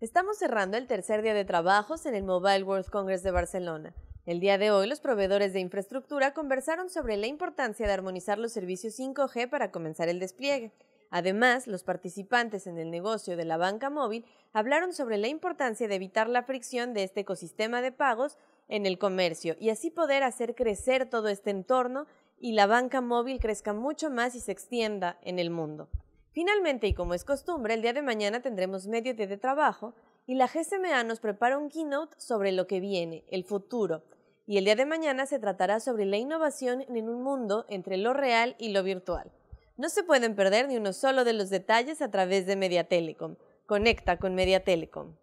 Estamos cerrando el tercer día de trabajos en el Mobile World Congress de Barcelona. El día de hoy, los proveedores de infraestructura conversaron sobre la importancia de armonizar los servicios 5G para comenzar el despliegue. Además, los participantes en el negocio de la banca móvil hablaron sobre la importancia de evitar la fricción de este ecosistema de pagos en el comercio y así poder hacer crecer todo este entorno y la banca móvil crezca mucho más y se extienda en el mundo. Finalmente, y como es costumbre, el día de mañana tendremos medio día de trabajo y la GSMA nos prepara un keynote sobre lo que viene, el futuro. Y el día de mañana se tratará sobre la innovación en un mundo entre lo real y lo virtual. No se pueden perder ni uno solo de los detalles a través de Media Conecta con Media Telecom.